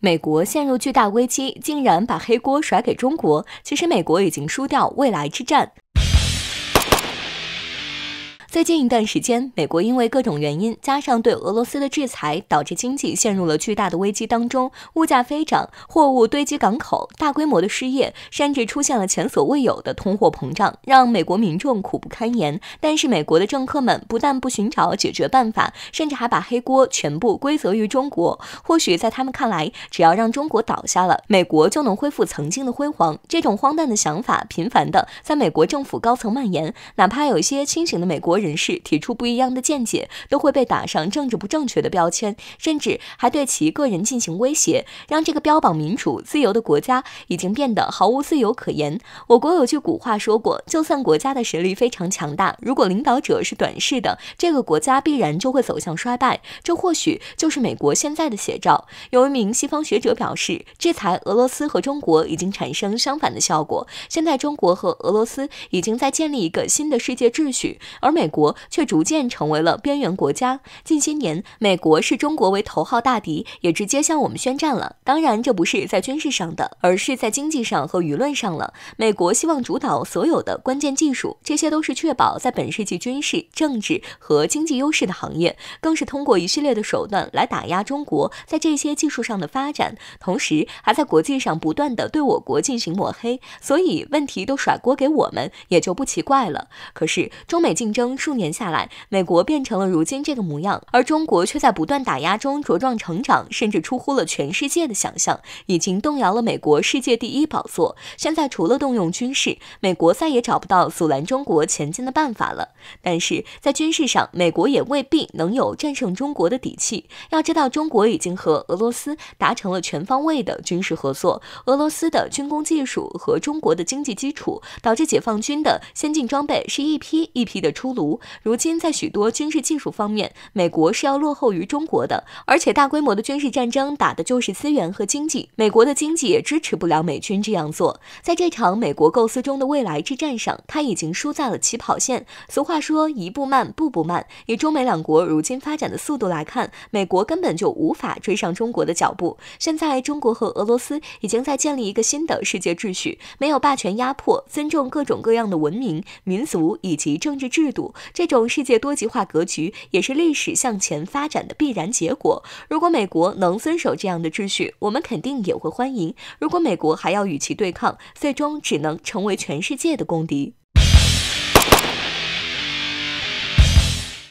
美国陷入巨大危机，竟然把黑锅甩给中国。其实，美国已经输掉未来之战。最近一段时间，美国因为各种原因，加上对俄罗斯的制裁，导致经济陷入了巨大的危机当中，物价飞涨，货物堆积港口，大规模的失业，甚至出现了前所未有的通货膨胀，让美国民众苦不堪言。但是，美国的政客们不但不寻找解决办法，甚至还把黑锅全部归责于中国。或许在他们看来，只要让中国倒下了，美国就能恢复曾经的辉煌。这种荒诞的想法频繁的在美国政府高层蔓延，哪怕有一些清醒的美国。人士提出不一样的见解，都会被打上政治不正确的标签，甚至还对其个人进行威胁，让这个标榜民主自由的国家已经变得毫无自由可言。我国有句古话说过，就算国家的实力非常强大，如果领导者是短视的，这个国家必然就会走向衰败。这或许就是美国现在的写照。有一名西方学者表示，制裁俄罗斯和中国已经产生相反的效果。现在中国和俄罗斯已经在建立一个新的世界秩序，而美。国却逐渐成为了边缘国家。近些年，美国视中国为头号大敌，也直接向我们宣战了。当然，这不是在军事上的，而是在经济上和舆论上了。美国希望主导所有的关键技术，这些都是确保在本世纪军事、政治和经济优势的行业，更是通过一系列的手段来打压中国在这些技术上的发展，同时还在国际上不断的对我国进行抹黑，所以问题都甩锅给我们，也就不奇怪了。可是，中美竞争。数年下来，美国变成了如今这个模样，而中国却在不断打压中茁壮成长，甚至出乎了全世界的想象，已经动摇了美国世界第一宝座。现在除了动用军事，美国再也找不到阻拦中国前进的办法了。但是在军事上，美国也未必能有战胜中国的底气。要知道，中国已经和俄罗斯达成了全方位的军事合作，俄罗斯的军工技术和中国的经济基础，导致解放军的先进装备是一批一批的出炉。如今，在许多军事技术方面，美国是要落后于中国的。而且，大规模的军事战争打的就是资源和经济，美国的经济也支持不了美军这样做。在这场美国构思中的未来之战上，他已经输在了起跑线。俗话说，一步慢，步步慢。以中美两国如今发展的速度来看，美国根本就无法追上中国的脚步。现在，中国和俄罗斯已经在建立一个新的世界秩序，没有霸权压迫，尊重各种各样的文明、民族以及政治制度。这种世界多极化格局也是历史向前发展的必然结果。如果美国能遵守这样的秩序，我们肯定也会欢迎；如果美国还要与其对抗，最终只能成为全世界的公敌。